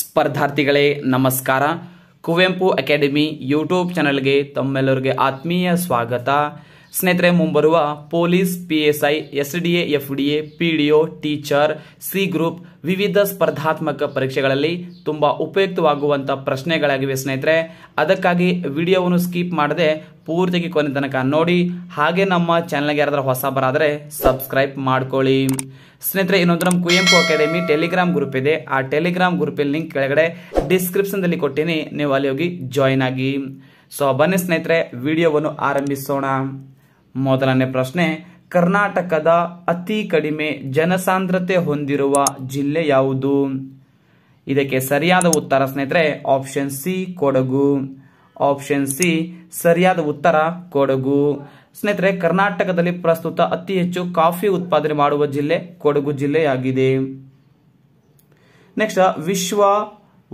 ಸ್ಪರ್ಧಾರ್ಥಿಗಳೇ ನಮಸ್ಕಾರ Kuvempu academy YouTube ಚಾನಲ್ಗೆ ತಮ್ಮೆಲ್ಲರಿಗೆ ಆತ್ಮೀಯ ಸ್ವಾಗತ ಸ್ನೇಹಿತರೆ ಮುಂಬರುವ police P S I S D F D A P D O teacher C group ವಿವಿಧ ಸ್ಪರ್ಧಾತ್ಮಕ ಪರೀಕ್ಷೆಗಳಲ್ಲಿ ತುಂಬ ಉಪಯುಕ್ತವಾಗುವಂಥ ಪ್ರಶ್ನೆಗಳಾಗಿವೆ ಸ್ನೇಹಿತರೆ ಅದಕ್ಕಾಗಿ ವಿಡಿಯೋವನ್ನು ಸ್ಕಿಪ್ ಮಾಡದೆ ಪೂರ್ತಿಗೆ ಕೊನೆ ತನಕ ನೋಡಿ ಹಾಗೆ ನಮ್ಮ ಚಾನಲ್ಗೆ ಯಾರಾದರೂ ಬರಾದರೆ ಸಬ್ಸ್ಕ್ರೈಬ್ ಮಾಡ್ಕೊಳ್ಳಿ ಸ್ನೇಹಿತರೆ ಇನ್ನೊಂದು ನಮ್ಮ ಕುವೆಂಪು ಅಕಾಡೆಮಿ ಟೆಲಿಗ್ರಾಮ್ ಗ್ರೂಪ್ ಇದೆ ಆ ಟೆಲಿಗ್ರಾಮ್ ಗ್ರೂಪಿನ ಲಿಂಕ್ ಕೆಳಗಡೆ ಡಿಸ್ಕ್ರಿಪ್ಷನ್ದಲ್ಲಿ ಕೊಟ್ಟಿನಿ ನೀವು ಅಲ್ಲಿ ಹೋಗಿ ಜಾಯ್ನ್ ಆಗಿ ಸೊ ಬನ್ನಿ ಸ್ನೇಹಿತರೆ ವಿಡಿಯೋವನ್ನು ಆರಂಭಿಸೋಣ ಮೊದಲನೇ ಪ್ರಶ್ನೆ ಕರ್ನಾಟಕದ ಅತಿ ಕಡಿಮೆ ಜನಸಾಂದ್ರತೆ ಹೊಂದಿರುವ ಜಿಲ್ಲೆ ಯಾವುದು ಇದಕ್ಕೆ ಸರಿಯಾದ ಉತ್ತರ ಸ್ನೇಹಿತರೆ option C Kodagu option C ಸರಿಯಾದ ಉತ್ತರ ಕೊಡಗು ಸ್ನೇಹಿತರೆ ಕರ್ನಾಟಕದಲ್ಲಿ ಪ್ರಸ್ತುತ ಅತಿ ಹೆಚ್ಚು ಕಾಫಿ ಉತ್ಪಾದನೆ ಮಾಡುವ ಜಿಲ್ಲೆ ಕೊಡಗು ಜಿಲ್ಲೆಯಾಗಿದೆ ನೆಕ್ಸ್ಟ್ ವಿಶ್ವ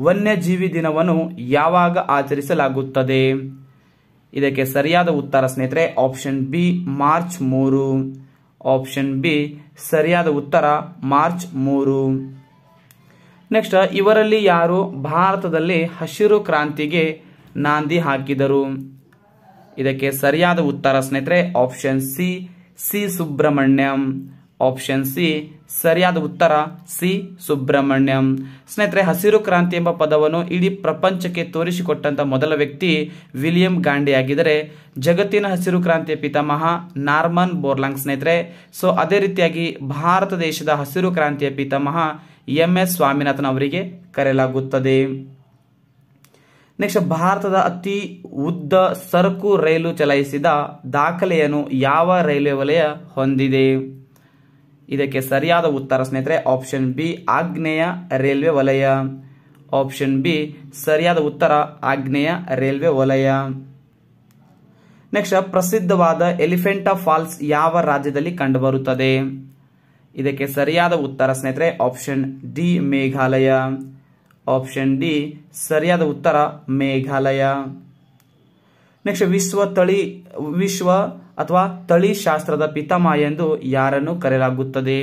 ವನ್ಯಜೀವಿ ದಿನವನ್ನು ಯಾವಾಗ ಆಚರಿಸಲಾಗುತ್ತದೆ ಇದಕ್ಕೆ ಸರಿಯಾದ ಉತ್ತರ ಸ್ನೇಹಿತರೆ ಆಪ್ಷನ್ ಬಿ ಮಾರ್ಚ್ ಮೂರು ಆಪ್ಷನ್ ಬಿ ಸರಿಯಾದ ಉತ್ತರ ಮಾರ್ಚ್ ಮೂರು ನೆಕ್ಸ್ಟ್ ಇವರಲ್ಲಿ ಯಾರು ಭಾರತದಲ್ಲಿ ಹಸಿರು ಕ್ರಾಂತಿಗೆ ನಾಂದಿ ಹಾಕಿದರು ಇದಕ್ಕೆ ಸರಿಯಾದ ಉತ್ತರ ಸ್ನೇಹಿತರೆ option C C Subrahmanyam option C ಸರಿಯಾದ ಉತ್ತರ ಸಿ ಸುಬ್ರಹ್ಮಣ್ಯಂ ಸ್ನೇಹಿತರೆ ಹಸಿರು ಕ್ರಾಂತಿ ಎಂಬ ಪದವನ್ನು ಇಡೀ ಪ್ರಪಂಚಕ್ಕೆ ತೋರಿಸಿಕೊಟ್ಟಂತ ಮೊದಲ ವ್ಯಕ್ತಿ ವಿಲಿಯಂ ಆಗಿದರೆ ಜಗತ್ತಿನ ಹಸಿರು ಕ್ರಾಂತಿಯ ಪಿತಾಮಹ ನಾರ್ಮನ್ ಬೋರ್ಲಾಂಗ್ ಸ್ನೇಹಿತರೆ ಸೊ ಅದೇ ರೀತಿಯಾಗಿ ಭಾರತ ದೇಶದ ಹಸಿರು ಕ್ರಾಂತಿಯ ಪಿತಾಮಹ ಎಂ ಎಸ್ ಸ್ವಾಮಿನಾಥನ್ ಅವರಿಗೆ ಕರೆಯಲಾಗುತ್ತದೆ ನೆಕ್ಸ್ಟ್ ಭಾರತದ ಅತಿ ಉದ್ದ ಸರಕು ರೈಲು ಚಲಾಯಿಸಿದ ದಾಖಲೆಯನ್ನು ಯಾವ ರೈಲ್ವೆ ವಲಯ ಹೊಂದಿದೆ ಇದಕ್ಕೆ ಸರಿಯಾದ ಉತ್ತರ ಸ್ನೇಹಿತರೆ ಆಪ್ಷನ್ ಬಿ ಆಗ್ನೇಯ ರೈಲ್ವೆ ವಲಯ ಆಪ್ಷನ್ ಬಿ ಸರಿಯಾದ ಉತ್ತರ ಆಗ್ನೇಯ ರೈಲ್ವೆ ವಲಯ ನೆಕ್ಸ್ಟ್ ಪ್ರಸಿದ್ಧವಾದ ಎಲಿಫೆಂಟಾ ಫಾಲ್ಸ್ ಯಾವ ರಾಜ್ಯದಲ್ಲಿ ಕಂಡುಬರುತ್ತದೆ ಇದಕ್ಕೆ ಸರಿಯಾದ ಉತ್ತರ ಸ್ನೇಹಿತರೆ option D Meghalaya option D ಸರಿಯಾದ ಉತ್ತರ ಮೇಘಾಲಯ ನೆಕ್ಸ್ಟ್ ವಿಶ್ವ ತಳಿ ವಿಶ್ವ ಅಥವಾ ತಳಿ ಶಾಸ್ತ್ರದ ಪಿತಾಮಹ ಎಂದು ಯಾರನ್ನು ಕರೆಯಲಾಗುತ್ತದೆ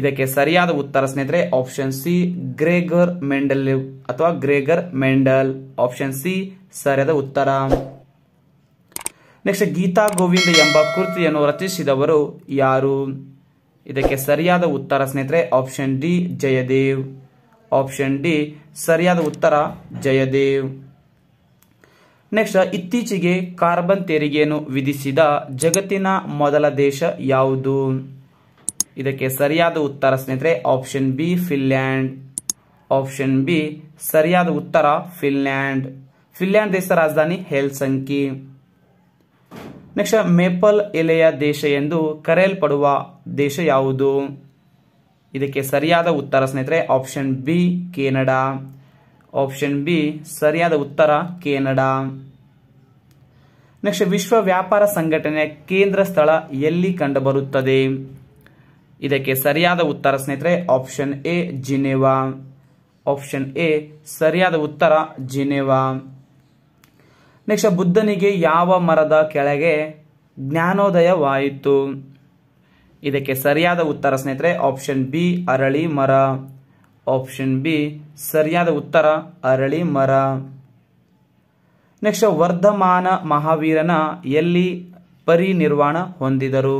ಇದಕ್ಕೆ ಸರಿಯಾದ ಉತ್ತರ ಸ್ನೇಹಿತರೆ ಆಪ್ಷನ್ ಸಿ ಗ್ರೇಗರ್ ಮೆಂಡಲ್ ಅಥವಾ ಗ್ರೇಗರ್ ಮೆಂಡಲ್ ಆಪ್ಷನ್ ಸಿ ಸರಿಯಾದ ಉತ್ತರ ನೆಕ್ಸ್ಟ್ ಗೀತಾ ಗೋವಿಂದ ಎಂಬ ಕೃತಿಯನ್ನು ರಚಿಸಿದವರು ಯಾರು ಇದಕ್ಕೆ ಸರಿಯಾದ ಉತ್ತರ ಸ್ನೇಹಿತರೆ option D Jayadev option D ಸರಿಯಾದ ಉತ್ತರ ಜಯದೇವ್ ನೆಕ್ಸ್ಟ್ ಇತ್ತೀಚೆಗೆ ಕಾರ್ಬನ್ ತೆರಿಗೆಯನ್ನು ವಿಧಿಸಿದ ಜಗತ್ತಿನ ಮೊದಲ ದೇಶ ಯಾವುದು ಇದಕ್ಕೆ ಸರಿಯಾದ ಉತ್ತರ ಸ್ನೇಹಿತರೆ option B Finland option B ಸರಿಯಾದ ಉತ್ತರ ಫಿನ್ಲ್ಯಾಂಡ್ ಫಿನ್ಲ್ಯಾಂಡ್ ದೇಶದ ರಾಜಧಾನಿ ಹೆಲ್ಸಂಕಿ ನೆಕ್ಸ್ಟ್ ಮೇಪಲ್ ಎಲೆಯ ದೇಶ ಎಂದು ಕರೆಯಲ್ಪಡುವ ದೇಶ ಯಾವುದು ಇದಕ್ಕೆ ಸರಿಯಾದ ಉತ್ತರ ಸ್ನೇಹಿತರೆ option B Canada option B ಸರಿಯಾದ ಉತ್ತರ ಕೆನಡಾ ನೆಕ್ಸ್ಟ್ ವಿಶ್ವ ವ್ಯಾಪಾರ ಸಂಘಟನೆಯ ಕೇಂದ್ರ ಸ್ಥಳ ಎಲ್ಲಿ ಕಂಡುಬರುತ್ತದೆ ಇದಕ್ಕೆ ಸರಿಯಾದ ಉತ್ತರ ಸ್ನೇಹಿತರೆ option A Geneva option A ಸರಿಯಾದ ಉತ್ತರ ಜಿನೆವಾ ನೆಕ್ಸ್ಟ್ ಬುದ್ಧನಿಗೆ ಯಾವ ಮರದ ಕೆಳಗೆ ಜ್ಞಾನೋದಯವಾಯಿತು ಇದಕ್ಕೆ ಸರಿಯಾದ ಉತ್ತರ ಸ್ನೇಹಿತರೆ ಆಪ್ಷನ್ ಬಿ ಅರಳಿ ಮರ ಆಪ್ಷನ್ ಬಿ ಸರಿಯಾದ ಉತ್ತರ ಅರಳಿ ಮರ ನೆಕ್ಸ್ಟ್ ವರ್ಧಮಾನ ಮಹಾವೀರನ ಎಲ್ಲಿ ಪರಿನಿರ್ವಾಣ ಹೊಂದಿದರು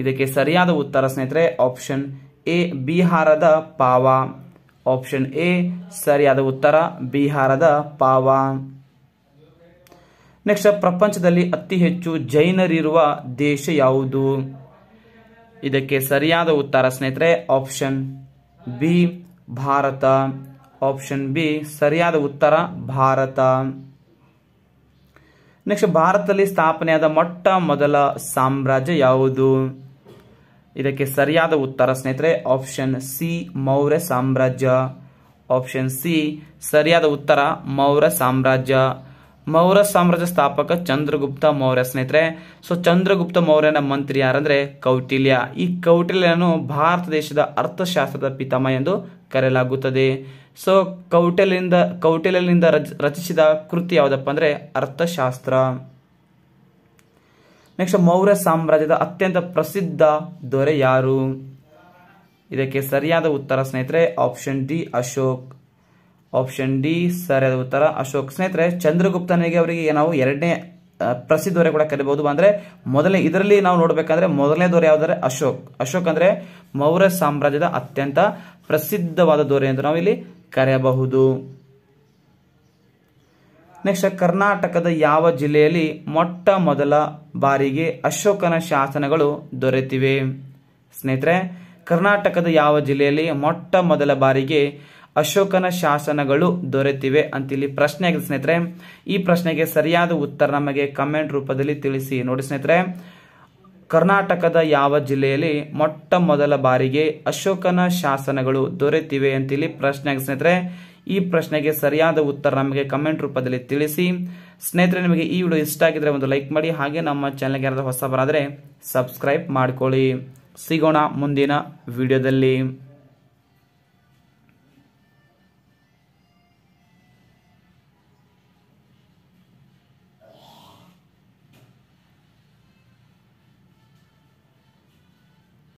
ಇದಕ್ಕೆ ಸರಿಯಾದ ಉತ್ತರ ಸ್ನೇಹಿತರೆ ಆಪ್ಷನ್ ಎ ಬಿಹಾರದ ಪಾವ ಆಪ್ಷನ್ ಎ ಸರಿಯಾದ ಉತ್ತರ ಬಿಹಾರದ ಪಾವ ನೆಕ್ಸ್ಟ್ ಪ್ರಪಂಚದಲ್ಲಿ ಅತಿ ಹೆಚ್ಚು ಜೈನರಿರುವ ದೇಶ ಯಾವುದು ಇದಕ್ಕೆ ಸರಿಯಾದ ಉತ್ತರ ಸ್ನೇಹಿತರೆ option B Bharat option B ಸರಿಯಾದ ಉತ್ತರ ಭಾರತ ನೆಕ್ಸ್ಟ್ ಭಾರತದಲ್ಲಿ ಸ್ಥಾಪನೆಯಾದ ಮೊಟ್ಟ ಮೊದಲ ಸಾಮ್ರಾಜ್ಯ ಯಾವುದು ಇದಕ್ಕೆ ಸರಿಯಾದ ಉತ್ತರ ಸ್ನೇಹಿತರೆ ಆಪ್ಷನ್ ಸಿ ಮೌರ್ಯ ಸಾಮ್ರಾಜ್ಯ ಆಪ್ಷನ್ ಸಿ ಸರಿಯಾದ ಉತ್ತರ ಮೌರ್ಯ ಸಾಮ್ರಾಜ್ಯ ಮೌರ್ಯ ಸಾಮ್ರಾಜ್ಯ ಸ್ಥಾಪಕ ಚಂದ್ರಗುಪ್ತ ಮೌರ್ಯ ಸ್ನೇಹಿತರೆ ಸೊ ಚಂದ್ರಗುಪ್ತ ಮೌರ್ಯನ ಮಂತ್ರಿ ಯಾರಂದ್ರೆ ಕೌಟಿಲ್ಯ ಈ ಕೌಟಿಲ್ಯನು ಭಾರತ ದೇಶದ ಅರ್ಥಶಾಸ್ತ್ರದ ಪಿತಾಮಹ ಎಂದು ಕರೆಯಲಾಗುತ್ತದೆ ಸೊ ಕೌಟಿಲ್ಯದಿಂದ ಕೌಟಿಲ್ಯನಿಂದ ರಚಿಸಿದ ಕೃತಿ ಯಾವುದಪ್ಪ ಅಂದ್ರೆ ಅರ್ಥಶಾಸ್ತ್ರ ನೆಕ್ಸ್ಟ್ ಮೌರ್ಯ ಸಾಮ್ರಾಜ್ಯದ ಅತ್ಯಂತ ಪ್ರಸಿದ್ಧ ದೊರೆ ಯಾರು ಇದಕ್ಕೆ ಸರಿಯಾದ ಉತ್ತರ ಸ್ನೇಹಿತರೆ option D Ashok option D ಸರಿಯಾದ ಉತ್ತರ ಅಶೋಕ್ ಸ್ನೇಹಿತರೆ ಚಂದ್ರಗುಪ್ತನಿಗೆ ಅವರಿಗೆ ನಾವು ಎರಡನೇ ಪ್ರಸಿದ್ಧ ದೊರೆ ಕೂಡ ಕರಿಬಹುದು ಅಂದ್ರೆ ಮೊದಲನೇ ಇದರಲ್ಲಿ ನಾವು ನೋಡಬೇಕಂದ್ರೆ ಮೊದಲನೇ ದೊರೆ ಯಾವ್ದಾದ್ರೆ ಅಶೋಕ್ ಅಶೋಕ್ ಅಂದ್ರೆ ಮೌರ್ಯ ಸಾಮ್ರಾಜ್ಯದ ಅತ್ಯಂತ ಪ್ರಸಿದ್ಧವಾದ ದೊರೆ ಎಂದು ನಾವು ಇಲ್ಲಿ ಕರೆಯಬಹುದು ನೆಕ್ಸ್ಟ್ ಕರ್ನಾಟಕದ ಯಾವ ಜಿಲ್ಲೆಯಲ್ಲಿ ಮೊಟ್ಟ ಮೊದಲ ಬಾರಿಗೆ ಅಶೋಕನ ಶಾಸನಗಳು ದೊರೆತಿವೆ ಸ್ನೇಹಿತರೆ ಕರ್ನಾಟಕದ ಯಾವ ಜಿಲ್ಲೆಯಲ್ಲಿ ಮೊಟ್ಟ ಮೊದಲ ಬಾರಿಗೆ ಅಶೋಕನ ಶಾಸನಗಳು ದೊರೆತಿವೆ ಇಲ್ಲಿ ಪ್ರಶ್ನೆ ಆಗಿದೆ ಸ್ನೇಹಿತರೆ ಈ ಪ್ರಶ್ನೆಗೆ ಸರಿಯಾದ ಉತ್ತರ ನಮಗೆ ಕಮೆಂಟ್ ರೂಪದಲ್ಲಿ ತಿಳಿಸಿ ನೋಡಿ ಸ್ನೇಹಿತರೆ ಕರ್ನಾಟಕದ ಯಾವ ಜಿಲ್ಲೆಯಲ್ಲಿ ಮೊಟ್ಟ ಮೊದಲ ಬಾರಿಗೆ ಅಶೋಕನ ಶಾಸನಗಳು ದೊರೆತಿವೆ ಇಲ್ಲಿ ಪ್ರಶ್ನೆ ಸ್ನೇಹಿತರೆ ಈ ಪ್ರಶ್ನೆಗೆ ಸರಿಯಾದ ಉತ್ತರ ನಮಗೆ ಕಮೆಂಟ್ ರೂಪದಲ್ಲಿ ತಿಳಿಸಿ ಸ್ನೇಹಿತರೆ ನಿಮಗೆ ಈ ವಿಡಿಯೋ ಇಷ್ಟ ಆಗಿದ್ರೆ ಒಂದು ಲೈಕ್ ಮಾಡಿ ಹಾಗೆ ನಮ್ಮ ಚಾನಲ್ಗೆ ಹೊಸ ಬರಾದ್ರೆ ಸಬ್ಸ್ಕ್ರೈಬ್ ಮಾಡ್ಕೊಳ್ಳಿ ಸಿಗೋಣ ಮುಂದಿನ ವಿಡಿಯೋದಲ್ಲಿ